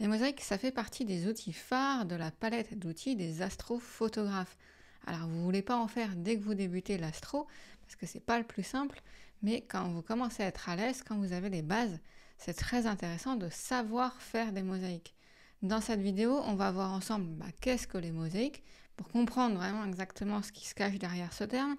Les mosaïques, ça fait partie des outils phares de la palette d'outils des astrophotographes. Alors vous ne voulez pas en faire dès que vous débutez l'astro, parce que c'est pas le plus simple, mais quand vous commencez à être à l'aise, quand vous avez les bases, c'est très intéressant de savoir faire des mosaïques. Dans cette vidéo, on va voir ensemble bah, qu'est-ce que les mosaïques, pour comprendre vraiment exactement ce qui se cache derrière ce terme,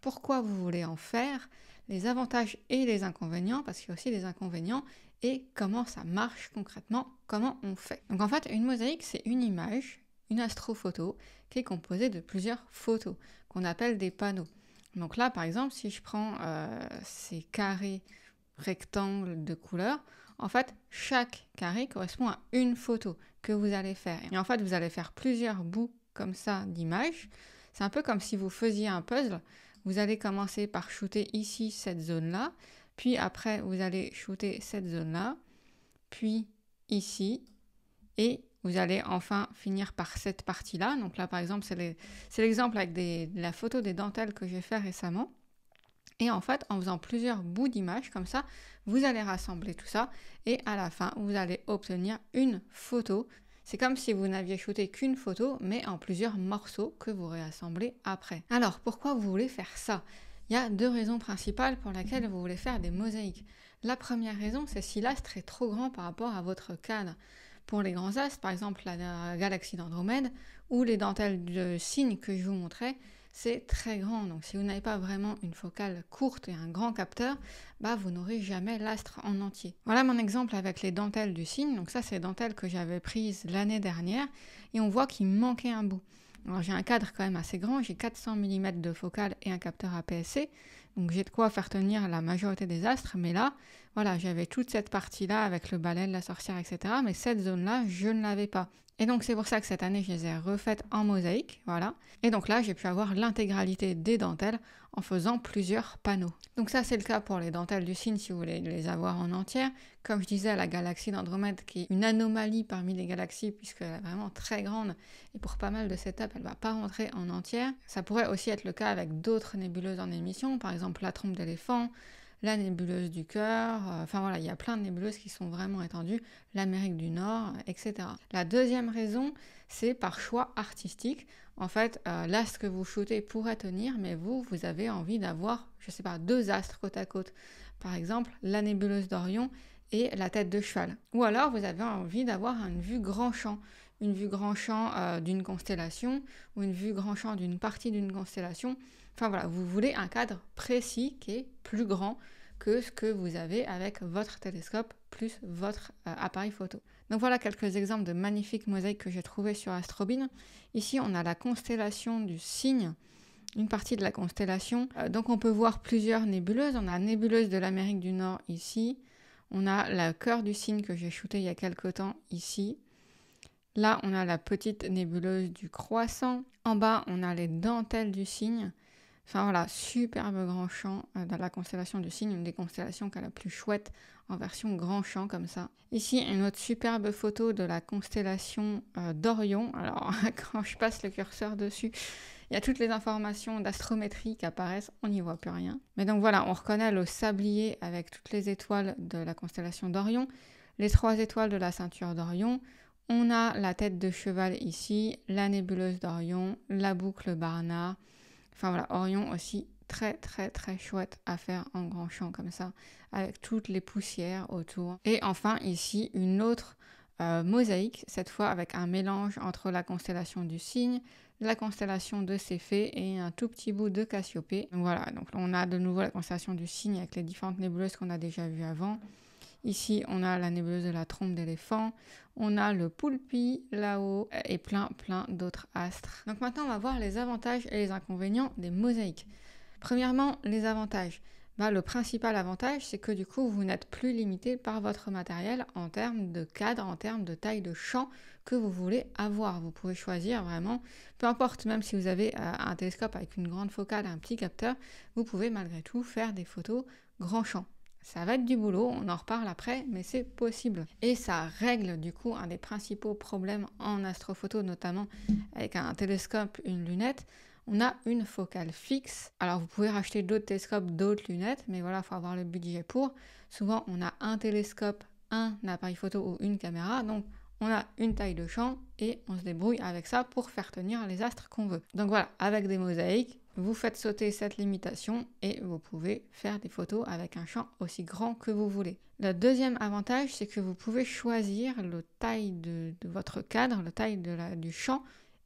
pourquoi vous voulez en faire, les avantages et les inconvénients, parce qu'il y a aussi des inconvénients, et comment ça marche concrètement, comment on fait. Donc en fait, une mosaïque, c'est une image, une astrophoto, qui est composée de plusieurs photos, qu'on appelle des panneaux. Donc là, par exemple, si je prends euh, ces carrés rectangles de couleurs, en fait, chaque carré correspond à une photo que vous allez faire. Et en fait, vous allez faire plusieurs bouts comme ça d'image. C'est un peu comme si vous faisiez un puzzle. Vous allez commencer par shooter ici cette zone-là, puis après, vous allez shooter cette zone-là, puis ici, et vous allez enfin finir par cette partie-là. Donc là, par exemple, c'est l'exemple avec la photo des dentelles que j'ai fait récemment. Et en fait, en faisant plusieurs bouts d'image comme ça, vous allez rassembler tout ça et à la fin, vous allez obtenir une photo. C'est comme si vous n'aviez shooté qu'une photo, mais en plusieurs morceaux que vous réassemblez après. Alors, pourquoi vous voulez faire ça il y a deux raisons principales pour lesquelles vous voulez faire des mosaïques. La première raison, c'est si l'astre est trop grand par rapport à votre cadre. Pour les grands astres, par exemple la, galaxie d'Andromède ou les dentelles de cygne que je vous montrais, c'est très grand. Donc si vous n'avez pas vraiment une focale courte et un grand capteur, bah vous n'aurez jamais l'astre en entier. Voilà mon exemple avec les dentelles du cygne. Donc ça c'est les dentelles que j'avais prises l'année dernière et on voit qu'il manquait un bout. Alors j'ai un cadre quand même assez grand, j'ai 400 mm de focale et un capteur APS-C, donc j'ai de quoi faire tenir la majorité des astres, mais là, voilà, j'avais toute cette partie-là avec le balai, la sorcière, etc. Mais cette zone-là, je ne l'avais pas. Et donc c'est pour ça que cette année, je les ai refaites en mosaïque, voilà. Et donc là, j'ai pu avoir l'intégralité des dentelles en faisant plusieurs panneaux. Donc ça, c'est le cas pour les dentelles du signe, si vous voulez les avoir en entière. Comme je disais, la galaxie d'Andromède, qui est une anomalie parmi les galaxies, puisqu'elle est vraiment très grande, et pour pas mal de setups, elle ne va pas rentrer en entière. Ça pourrait aussi être le cas avec d'autres nébuleuses en émission, par exemple exemple la trompe d'éléphant, la nébuleuse du cœur, euh, enfin voilà, il y a plein de nébuleuses qui sont vraiment étendues, l'Amérique du Nord, etc. La deuxième raison, c'est par choix artistique. En fait, euh, l'astre que vous shootez pourrait tenir, mais vous, vous avez envie d'avoir, je sais pas, deux astres côte à côte. Par exemple, la nébuleuse d'Orion et la tête de cheval. Ou alors, vous avez envie d'avoir une vue grand champ une vue grand champ euh, d'une constellation ou une vue grand champ d'une partie d'une constellation. Enfin voilà, vous voulez un cadre précis qui est plus grand que ce que vous avez avec votre télescope plus votre euh, appareil photo. Donc voilà quelques exemples de magnifiques mosaïques que j'ai trouvées sur astrobine Ici, on a la constellation du cygne une partie de la constellation. Euh, donc on peut voir plusieurs nébuleuses. On a la nébuleuse de l'Amérique du Nord ici. On a le cœur du cygne que j'ai shooté il y a quelques temps ici. Là, on a la petite nébuleuse du croissant. En bas, on a les dentelles du cygne. Enfin voilà, superbe grand champ euh, dans la constellation du cygne, une des constellations qui a la plus chouette en version grand champ comme ça. Ici, une autre superbe photo de la constellation euh, d'Orion. Alors, quand je passe le curseur dessus, il y a toutes les informations d'astrométrie qui apparaissent, on n'y voit plus rien. Mais donc voilà, on reconnaît le sablier avec toutes les étoiles de la constellation d'Orion, les trois étoiles de la ceinture d'Orion, on a la tête de cheval ici, la nébuleuse d'Orion, la boucle Barnard. Enfin voilà, Orion aussi très très très chouette à faire en grand champ comme ça, avec toutes les poussières autour. Et enfin ici, une autre euh, mosaïque, cette fois avec un mélange entre la constellation du cygne, la constellation de Céphée et un tout petit bout de Cassiopée. voilà, donc on a de nouveau la constellation du cygne avec les différentes nébuleuses qu'on a déjà vues avant. Ici, on a la nébuleuse de la trompe d'éléphant, on a le poulpi là-haut et plein plein d'autres astres. Donc maintenant, on va voir les avantages et les inconvénients des mosaïques. Premièrement, les avantages. Bah, le principal avantage, c'est que du coup, vous n'êtes plus limité par votre matériel en termes de cadre, en termes de taille de champ que vous voulez avoir. Vous pouvez choisir vraiment, peu importe, même si vous avez euh, un télescope avec une grande focale, un petit capteur, vous pouvez malgré tout faire des photos grand champ. Ça va être du boulot, on en reparle après, mais c'est possible. Et ça règle du coup un des principaux problèmes en astrophoto, notamment avec un télescope, une lunette. On a une focale fixe. Alors vous pouvez racheter d'autres télescopes, d'autres lunettes, mais voilà, il faut avoir le budget pour. Souvent, on a un télescope, un appareil photo ou une caméra, donc on a une taille de champ et on se débrouille avec ça pour faire tenir les astres qu'on veut. Donc voilà, avec des mosaïques, vous faites sauter cette limitation et vous pouvez faire des photos avec un champ aussi grand que vous voulez. Le deuxième avantage, c'est que vous pouvez choisir le taille de, votre cadre, le taille du champ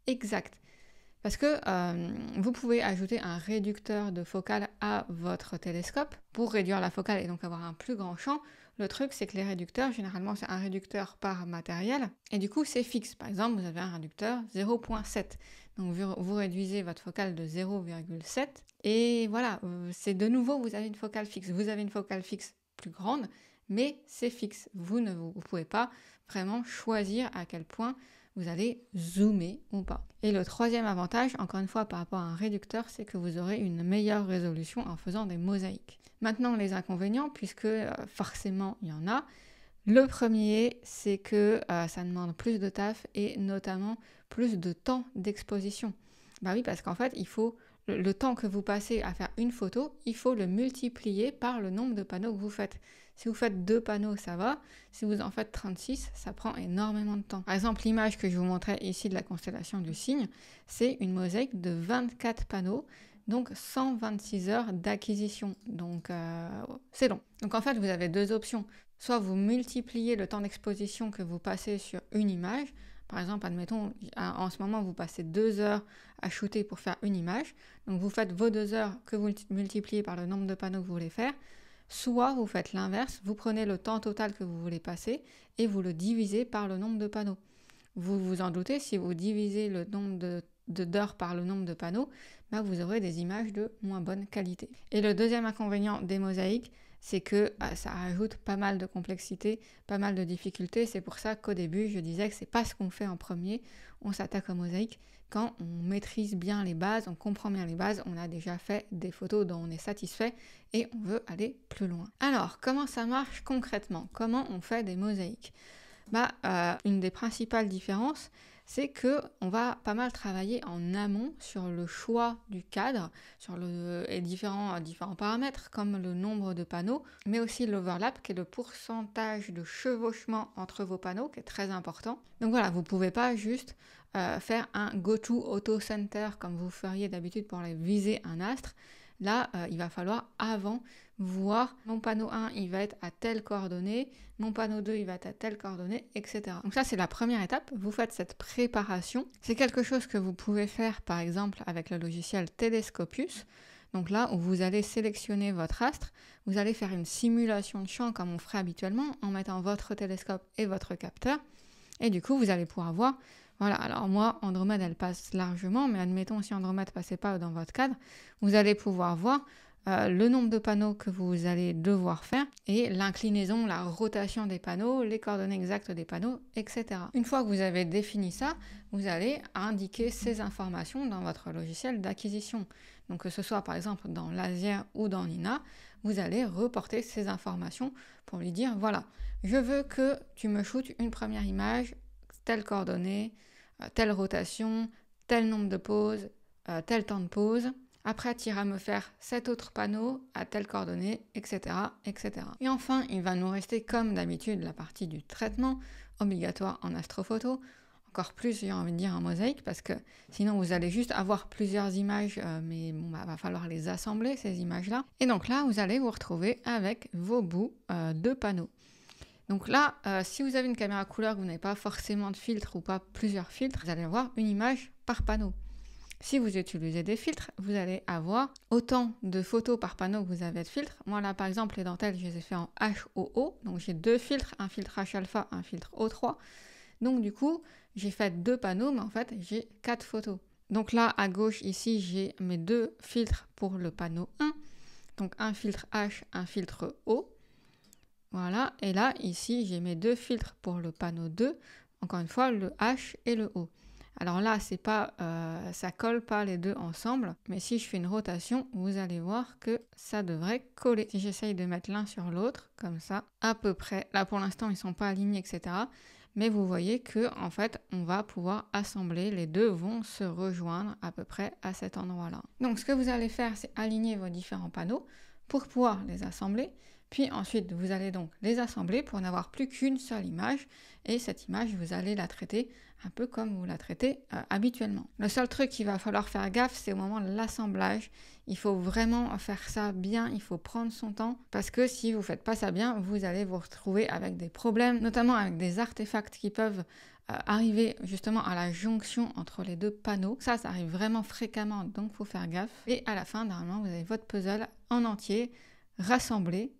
exact. Parce que euh, vous pouvez ajouter un réducteur de focale à votre télescope pour réduire la focale et donc avoir un plus grand champ. Le truc, c'est que les réducteurs, généralement, c'est un réducteur par matériel et du coup, c'est fixe. Par exemple, vous avez un réducteur 0.7. Donc vous réduisez votre focale de 0,7 et voilà, euh, c'est de nouveau, vous avez une focale fixe. Vous avez une focale fixe plus grande, mais c'est fixe. Vous ne pouvez pas vraiment choisir à quel point vous allez zoomer ou pas. Et le troisième avantage, encore une fois par rapport à un réducteur, c'est que vous aurez une meilleure résolution en faisant des mosaïques. Maintenant les inconvénients, puisque euh, forcément il y en a, le premier, c'est que euh, ça demande plus de taf et notamment plus de temps d'exposition. Bah oui, parce qu'en fait, il faut le, le, temps que vous passez à faire une photo, il faut le multiplier par le nombre de panneaux que vous faites. Si vous faites deux panneaux, ça va. Si vous en faites 36, ça prend énormément de temps. Par exemple, l'image que je vous montrais ici de la constellation du cygne, c'est une mosaïque de 24 panneaux donc 126 heures d'acquisition. Donc euh, c'est long. Donc en fait, vous avez deux options. Soit vous multipliez le temps d'exposition que vous passez sur une image. Par exemple, admettons, en ce moment, vous passez deux heures à shooter pour faire une image. Donc vous faites vos deux heures que vous multipliez par le nombre de panneaux que vous voulez faire. Soit vous faites l'inverse, vous prenez le temps total que vous voulez passer et vous le divisez par le nombre de panneaux. Vous vous en doutez, si vous divisez le nombre de de d'or par le nombre de panneaux, bah, vous aurez des images de moins bonne qualité. Et le deuxième inconvénient des mosaïques, c'est que bah, ça rajoute pas mal de complexité, pas mal de difficultés. C'est pour ça qu'au début, je disais que c'est pas ce qu'on fait en premier. On s'attaque aux mosaïques quand on maîtrise bien les bases, on comprend bien les bases, on a déjà fait des photos dont on est satisfait et on veut aller plus loin. Alors, comment ça marche concrètement Comment on fait des mosaïques bah, euh, Une des principales différences, c'est que on va pas mal travailler en amont sur le choix du cadre, sur le, différents, différents paramètres comme le nombre de panneaux, mais aussi l'overlap qui est le pourcentage de chevauchement entre vos panneaux qui est très important. Donc voilà, vous pouvez pas juste euh, faire un go-to auto center comme vous feriez d'habitude pour aller viser un astre. Là, euh, il va falloir avant voir mon panneau 1 il va être à telle coordonnée, mon panneau 2 il va être à telle coordonnée, etc. Donc ça c'est la première étape, vous faites cette préparation. C'est quelque chose que vous pouvez faire par exemple avec le logiciel Telescopius. Donc là où vous allez sélectionner votre astre, vous allez faire une simulation de champ comme on ferait habituellement en mettant votre télescope et votre capteur. Et du coup vous allez pouvoir voir voilà, alors moi, Andromède, elle passe largement, mais admettons si Andromède ne passait pas dans votre cadre, vous allez pouvoir voir euh, le nombre de panneaux que vous allez devoir faire et l'inclinaison, la rotation des panneaux, les coordonnées exactes des panneaux, etc. Une fois que vous avez défini ça, vous allez indiquer ces informations dans votre logiciel d'acquisition. Donc que ce soit par exemple dans l'Asia ou dans Nina, vous allez reporter ces informations pour lui dire voilà, je veux que tu me shootes une première image, telle coordonnée, euh, telle rotation, tel nombre de pauses, euh, tel temps de pause après, tu iras me faire cet autre panneau à telle coordonnée, etc., etc. Et enfin, il va nous rester comme d'habitude la partie du traitement obligatoire en astrophoto. Encore plus, j'ai envie de dire, en mosaïque, parce que sinon vous allez juste avoir plusieurs images, euh, mais bon, bah, va falloir les assembler, ces images-là. Et donc là, vous allez vous retrouver avec vos bouts euh, de panneaux. Donc là, euh, si vous avez une caméra couleur, vous n'avez pas forcément de filtre ou pas plusieurs filtres, vous allez avoir une image par panneau. Si vous utilisez des filtres, vous allez avoir autant de photos par panneau que vous avez de filtres. Moi là par exemple les dentelles je les ai fait en HOO, donc j'ai deux filtres, un filtre H alpha, un filtre O3. Donc du coup j'ai fait deux panneaux mais en fait j'ai quatre photos. Donc là à gauche ici j'ai mes deux filtres pour le panneau 1. Donc un filtre H, un filtre O. Voilà, et là ici j'ai mes deux filtres pour le panneau 2, encore une fois le H et le O. Alors là, c'est pas, euh, ça colle pas les deux ensemble, mais si je fais une rotation, vous allez voir que ça devrait coller. Si j'essaye de mettre l'un sur l'autre, comme ça, à peu près. Là, pour l'instant, ils sont pas alignés, etc. Mais vous voyez que, en fait, on va pouvoir assembler. Les deux vont se rejoindre à peu près à cet endroit-là. Donc, ce que vous allez faire, c'est aligner vos différents panneaux pour pouvoir les assembler. Puis ensuite, vous allez donc les assembler pour n'avoir plus qu'une seule image. Et cette image, vous allez la traiter un peu comme vous la traitez euh, habituellement. Le seul truc qu'il va falloir faire gaffe, c'est au moment de l'assemblage. Il faut vraiment faire ça bien, il faut prendre son temps. Parce que si vous ne faites pas ça bien, vous allez vous retrouver avec des problèmes, notamment avec des artefacts qui peuvent euh, arriver justement à la jonction entre les deux panneaux. Ça, ça arrive vraiment fréquemment, donc il faut faire gaffe. Et à la fin, normalement, vous avez votre puzzle en entier rassemblé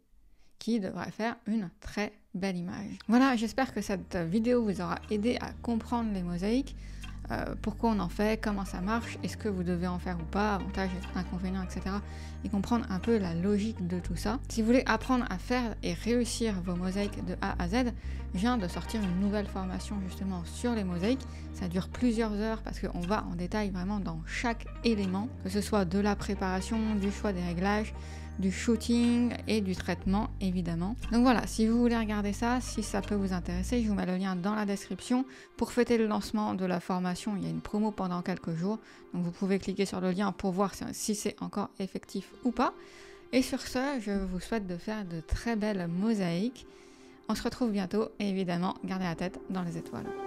qui devrait faire une très belle image. Voilà, j'espère que cette vidéo vous aura aidé à comprendre les mosaïques, euh, pourquoi on en fait, comment ça marche, est-ce que vous devez en faire ou pas, avantages, inconvénients, etc. Et comprendre un peu la logique de tout ça. Si vous voulez apprendre à faire et réussir vos mosaïques de A à Z, je viens de sortir une nouvelle formation justement sur les mosaïques. Ça dure plusieurs heures parce qu'on va en détail vraiment dans chaque élément, que ce soit de la préparation, du choix des réglages, du shooting et du traitement évidemment. Donc voilà, si vous voulez regarder ça, si ça peut vous intéresser, je vous mets le lien dans la description. Pour fêter le lancement de la formation, il y a une promo pendant quelques jours, donc vous pouvez cliquer sur le lien pour voir si c'est encore effectif ou pas. Et sur ce, je vous souhaite de faire de très belles mosaïques. On se retrouve bientôt et évidemment, gardez la tête dans les étoiles.